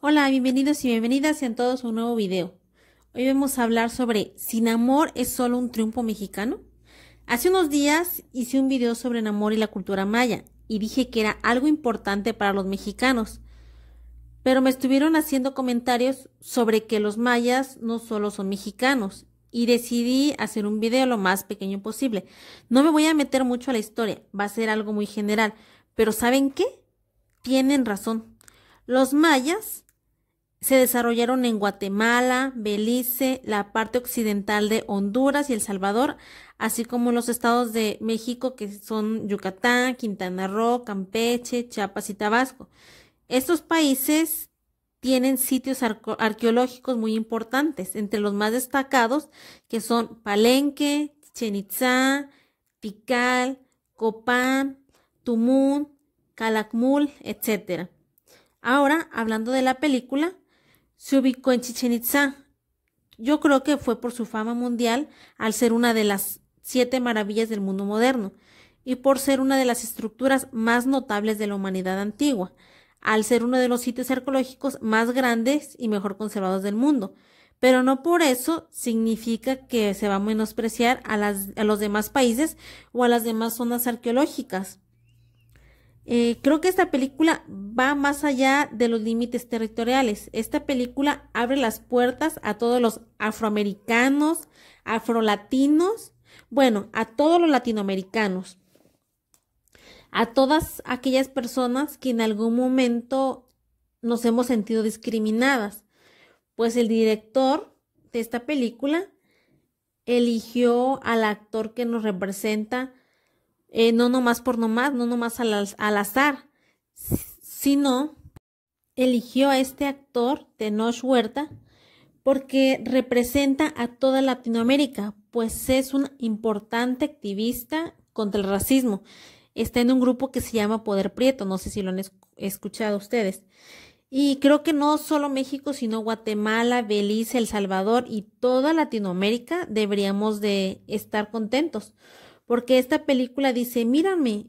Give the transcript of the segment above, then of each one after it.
Hola, bienvenidos y bienvenidas en todos a un nuevo video. Hoy vamos a hablar sobre ¿Sin amor es solo un triunfo mexicano? Hace unos días hice un video sobre el amor y la cultura maya y dije que era algo importante para los mexicanos, pero me estuvieron haciendo comentarios sobre que los mayas no solo son mexicanos y decidí hacer un video lo más pequeño posible. No me voy a meter mucho a la historia, va a ser algo muy general, pero ¿saben qué? Tienen razón. Los mayas se desarrollaron en Guatemala, Belice, la parte occidental de Honduras y El Salvador, así como los estados de México que son Yucatán, Quintana Roo, Campeche, Chiapas y Tabasco. Estos países tienen sitios arqueológicos muy importantes, entre los más destacados que son Palenque, Chichen Itzá, Tikal, Copán, Tumún, Calakmul, etc. Ahora, hablando de la película, se ubicó en Chichen Itza. Yo creo que fue por su fama mundial al ser una de las siete maravillas del mundo moderno y por ser una de las estructuras más notables de la humanidad antigua, al ser uno de los sitios arqueológicos más grandes y mejor conservados del mundo. Pero no por eso significa que se va a menospreciar a, a los demás países o a las demás zonas arqueológicas. Eh, creo que esta película va más allá de los límites territoriales. Esta película abre las puertas a todos los afroamericanos, afrolatinos, bueno, a todos los latinoamericanos, a todas aquellas personas que en algún momento nos hemos sentido discriminadas. Pues el director de esta película eligió al actor que nos representa eh, no nomás por nomás, no nomás al, al azar, sino eligió a este actor, Tenoch Huerta, porque representa a toda Latinoamérica, pues es un importante activista contra el racismo. Está en un grupo que se llama Poder Prieto, no sé si lo han escuchado ustedes. Y creo que no solo México, sino Guatemala, Belice, El Salvador y toda Latinoamérica deberíamos de estar contentos, porque esta película dice, mírame,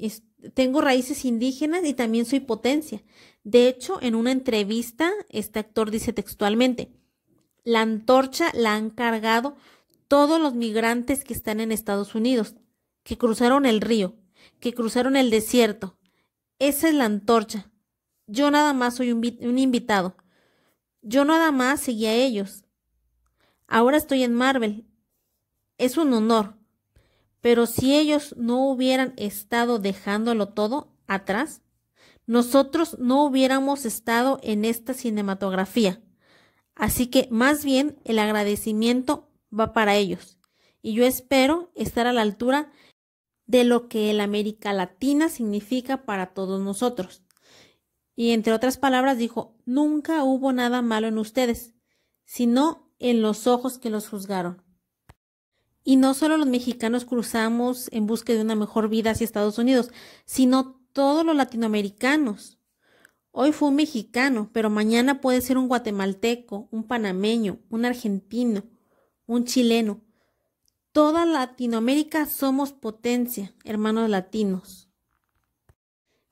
tengo raíces indígenas y también soy potencia. De hecho, en una entrevista, este actor dice textualmente, la antorcha la han cargado todos los migrantes que están en Estados Unidos, que cruzaron el río, que cruzaron el desierto. Esa es la antorcha. Yo nada más soy un, un invitado. Yo nada más seguí a ellos. Ahora estoy en Marvel. Es un honor. Pero si ellos no hubieran estado dejándolo todo atrás, nosotros no hubiéramos estado en esta cinematografía. Así que más bien el agradecimiento va para ellos. Y yo espero estar a la altura de lo que el América Latina significa para todos nosotros. Y entre otras palabras dijo, nunca hubo nada malo en ustedes, sino en los ojos que los juzgaron. Y no solo los mexicanos cruzamos en busca de una mejor vida hacia Estados Unidos, sino todos los latinoamericanos. Hoy fue un mexicano, pero mañana puede ser un guatemalteco, un panameño, un argentino, un chileno. Toda Latinoamérica somos potencia, hermanos latinos.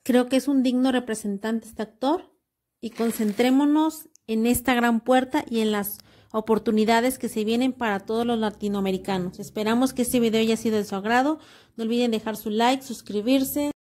Creo que es un digno representante este actor y concentrémonos en esta gran puerta y en las oportunidades que se vienen para todos los latinoamericanos. Esperamos que este video haya sido de su agrado. No olviden dejar su like, suscribirse.